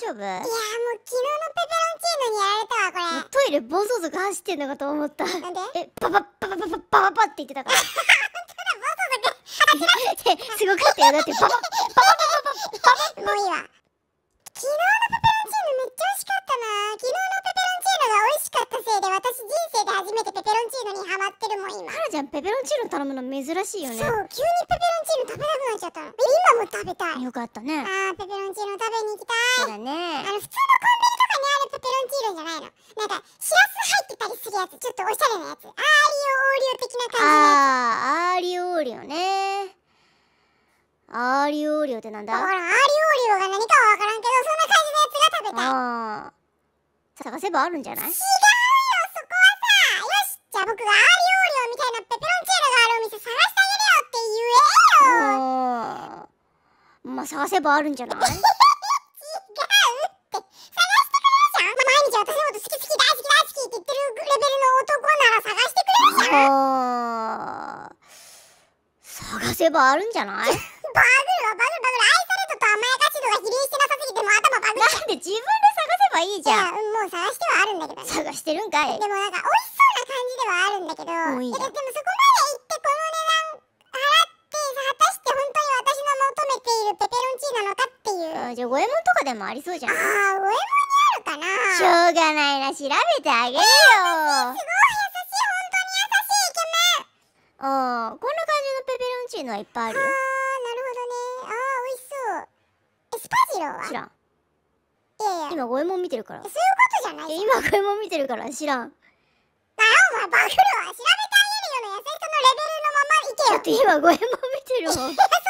丈夫いやもう昨日のペペロンチーノにやられたわこれトイレ暴走族走ってんのかと思ったなんでえパパパパパパパパパって言ってたから 本当だ暴走 すごかったよだってパパパパパパパパもういいわ昨日のペペロンチーノめっちゃ美味しかったな昨日のペペロンチーノが美味しかったせいで私人生で初めてペペロンチーノにハマってるもん今カラちゃんペペロンチーノ頼むの珍しいよねそう急にペペロンちゃったの今も食べたいよかったねあーペペロンチーノ食べに行きたいそうだねあの普通のコンビニとかにあるペペロンチーノじゃないのなんかシラス入ってたりするやつちょっとおしゃれなやつアーリオオーリオ的な感じあーアーリオオーリオねアーリオオーリオってなんだだらアーリオオーリオが何かは分からんけどそんな感じのやつが食べたいあー探せばあるんじゃない違うよそこはさよしじゃあ僕がアーまあ探せばあるんじゃない違うって探してくれじゃん、毎日私のこと好き好き大好き大好きって言ってるレベルの男なら探してくれ探せばあるんじゃないバグるわバグるバる愛され度と甘やかし度が比例してなさすぎてもう頭バるなんで自分で探せばいいじゃんいやもう探してはあるんだけど、ね、探してるんかいでもなんか美味しそうな感じではあるんだけどいいじゃんでもいじゃあ五右衛門とかでもありそうじゃんああ五右衛門にあるかなしょうがないな調べてあげるよ、えー、すごい優しい本当に優しいイケメンああこんな感じのペペロンチーノはいっぱいあるよああなるほどねああ美味しそうエスパジロは知らんいやいや今五右衛門見てるからそういうことじゃない今五右衛門見てるから知らんなあお前バグるわ調べてあげるよの優しさのレベルのままいけよだって今五右衛門見てるもん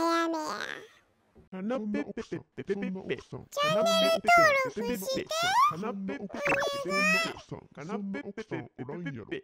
チャンネル登録して